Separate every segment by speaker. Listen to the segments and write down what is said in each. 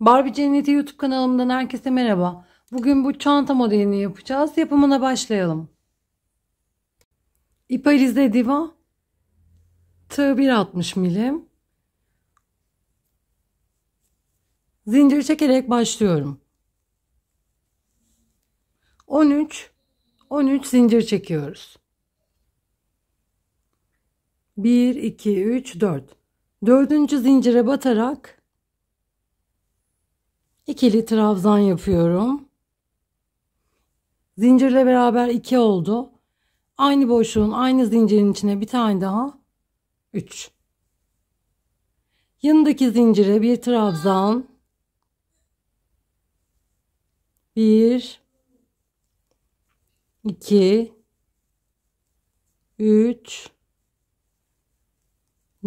Speaker 1: Barbie Cenneti YouTube kanalımdan herkese merhaba. Bugün bu çanta modelini yapacağız. Yapımına başlayalım. İp Alize Diva Tığ 1.60 milim Zincir çekerek başlıyorum. 13 13 zincir çekiyoruz. 1 2 3 4 Dördüncü zincire batarak ikili trabzan yapıyorum. Zincirle beraber 2 oldu. Aynı boşluğun aynı zincirin içine bir tane daha 3. Yanındaki zincire bir trabzan 1 2 3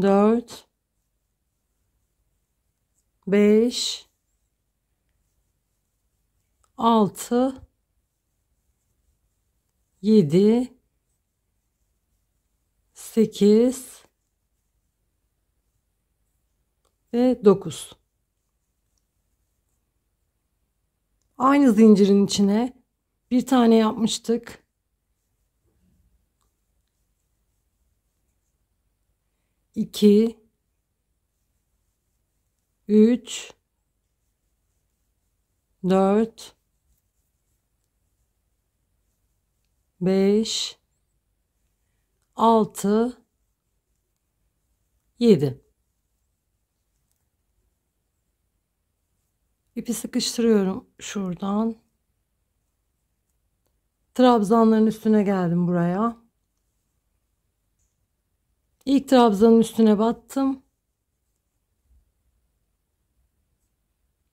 Speaker 1: 4 5 6 7 8 ve 9 aynı zincirin içine bir tane yapmıştık İki, üç dört 5 6 7 İpi sıkıştırıyorum şuradan. Trabzanların üstüne geldim buraya. İlk trabzanın üstüne battım.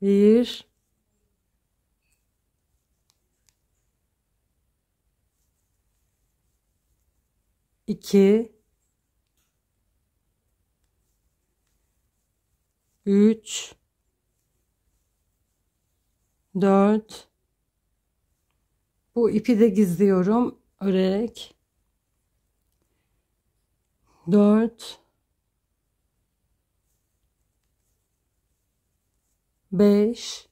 Speaker 1: 1 2 3 4 bu ipi de gizliyorum örerek 4 5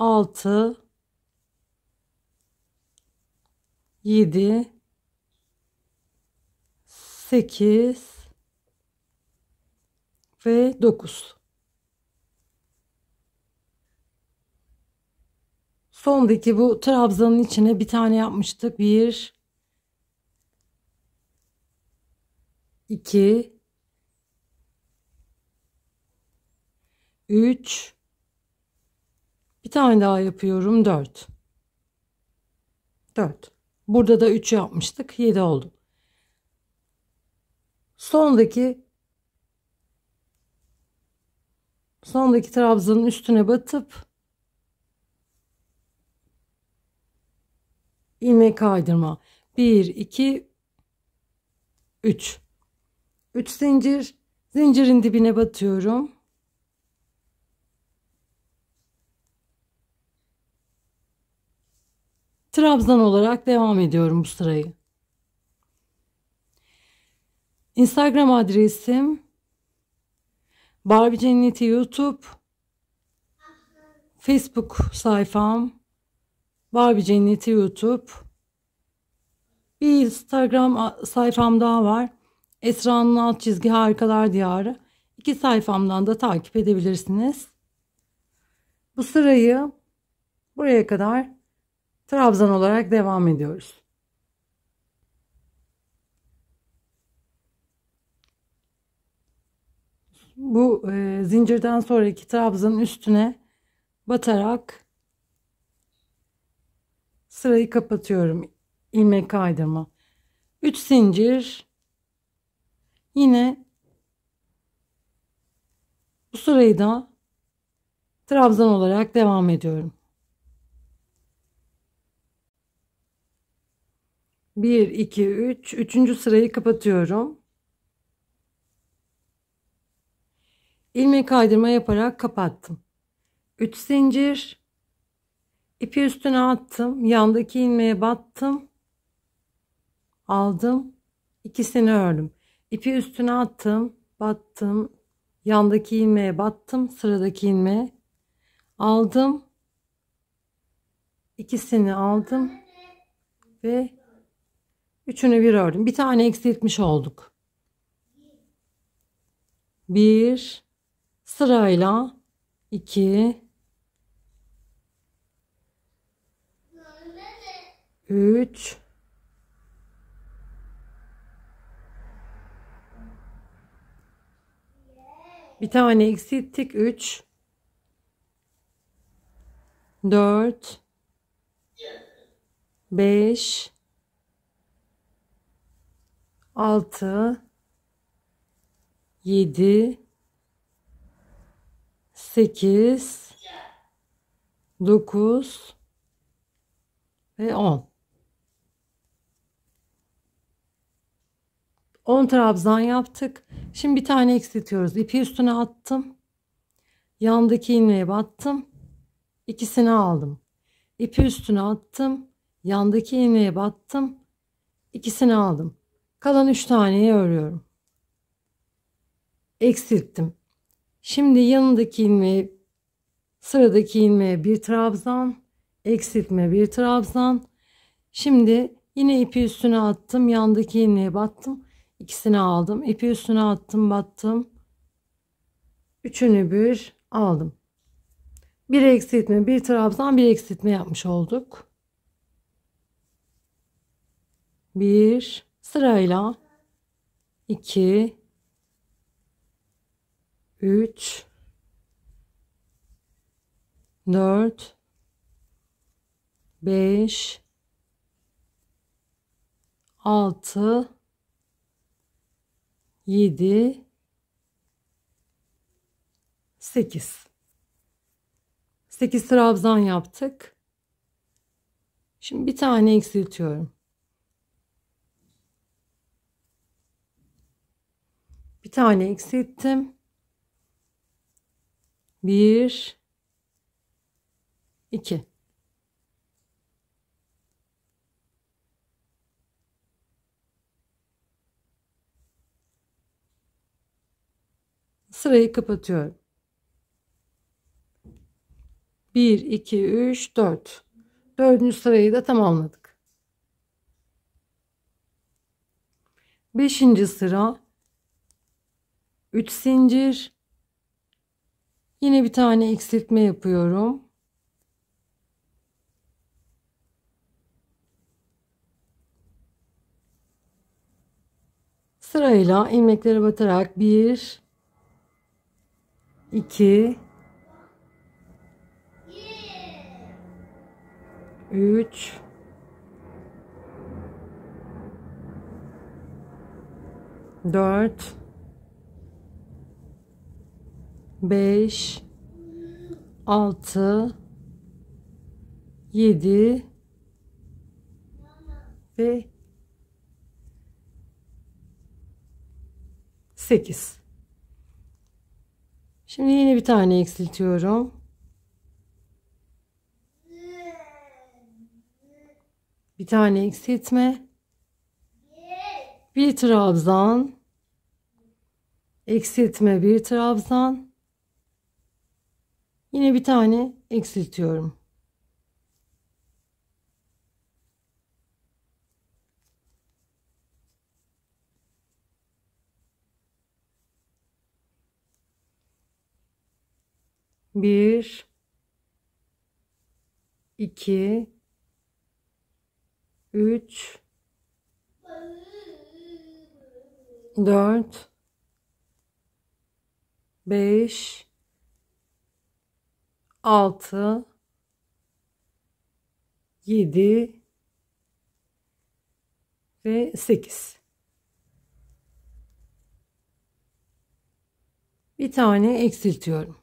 Speaker 1: 6 7 8 ve 9 sondaki bu trabzanın içine bir tane yapmıştık 1 2 3 bir tane daha yapıyorum. 4. 4. Burada da 3 yapmıştık. 7 oldu. Sondaki sondaki trabzanın üstüne batıp ilmek kaydırma. 1 2 3. 3 zincir. Zincirin dibine batıyorum. trabzan olarak devam ediyorum bu sırayı. Instagram adresim Barbie Cenneti YouTube Facebook sayfam Barbie Cenneti YouTube bir Instagram sayfam daha var. Esra'nın alt çizgi harikalar diyarı. İki sayfamdan da takip edebilirsiniz. Bu sırayı buraya kadar trabzan olarak devam ediyoruz. Bu e, zincirden sonraki trabzanın üstüne batarak sırayı kapatıyorum. ilmek kaydırma. 3 zincir yine bu sırayı da trabzan olarak devam ediyorum. 1 2 3 üçüncü sırayı kapatıyorum ilmek kaydırma yaparak kapattım 3 zincir ipi üstüne attım yandaki ilmeğe battım aldım ikisini ördüm ipi üstüne attım battım yandaki ilmeğe battım sıradaki ilmeğe aldım ikisini aldım ve Üçünü bir ördüm. Bir tane eksiltmiş olduk. Bir sırayla iki üç bir tane eksilttik üç dört beş 6 7 8 9 ve 10 10 trabzan yaptık. Şimdi bir tane eksiltiyoruz. İpi üstüne attım. Yandaki ilmeğe battım. İkisini aldım. İpi üstüne attım. Yandaki ilmeğe battım. İkisini aldım. Kalan 3 taneyi örüyorum. Eksilttim. Şimdi yanındaki ilmeği sıradaki ilmeğe bir trabzan, eksiltme bir trabzan. Şimdi yine ipi üstüne attım, yandaki ilmeğe battım. İkisini aldım. İpi üstüne attım, battım. Üçünü bir aldım. Bir eksiltme, bir trabzan, bir eksiltme yapmış olduk. Bir Sırayla 2 3 4 5 6 7 8 8 trabzan yaptık. Şimdi bir tane eksiltiyorum. bir tane eksilttim. Bir, iki. Sırayı kapatıyorum. 1, 2, 3, 4. Dördüncü sırayı da tamamladık. Beşinci sıra 3 zincir yine bir tane eksiltme yapıyorum sırayla ilmeklere batarak 1 2 3 4 5 6 7 ve 8 Şimdi yine bir tane eksiltiyorum. Bir tane eksiltme. Bir trabzan. Eksiltme bir trabzan. Yine bir tane eksiltiyorum. Bir, iki, üç, dört, beş, 6 7 ve 8 bir tane eksiltiyorum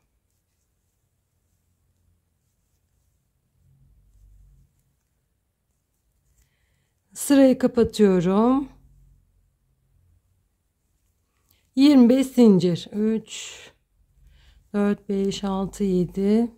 Speaker 1: sırayı kapatıyorum 25 zincir 3 4 5 6 7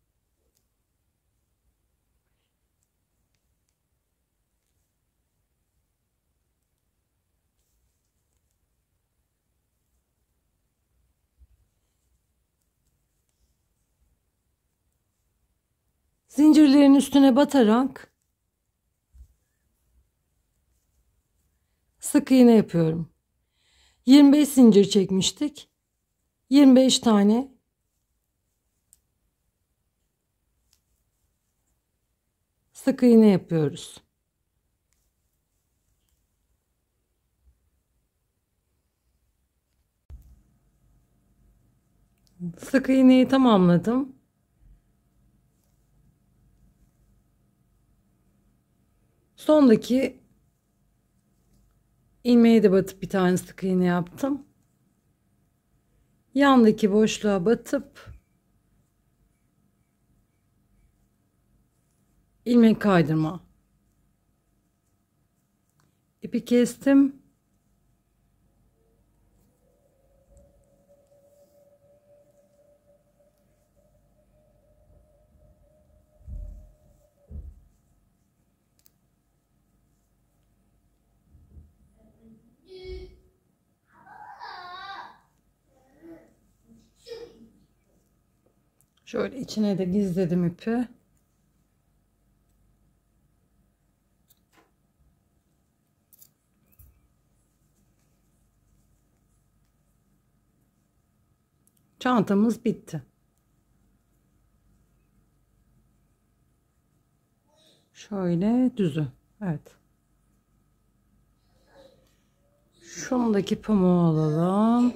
Speaker 1: zincirlerin üstüne batarak sık iğne yapıyorum. 25 zincir çekmiştik. 25 tane sık iğne yapıyoruz. Sık iğneyi tamamladım. sondaki ilmeğe de batıp bir tane sık iğne yaptım yandaki boşluğa batıp ilmek kaydırma ipi kestim Şöyle içine de gizledim ipi. Çantamız bitti. Şöyle düzü. Evet. Şundaki pamuğu alalım.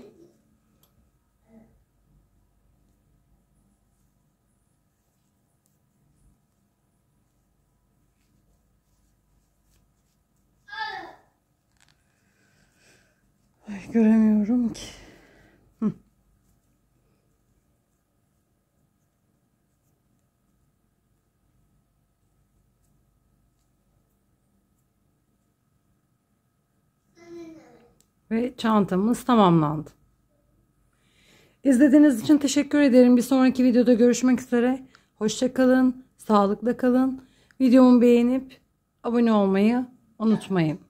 Speaker 1: Ay, göremiyorum ki. Ve çantamız tamamlandı. İzlediğiniz için teşekkür ederim. Bir sonraki videoda görüşmek üzere. Hoşçakalın. Sağlıkla kalın. Videomu beğenip abone olmayı unutmayın.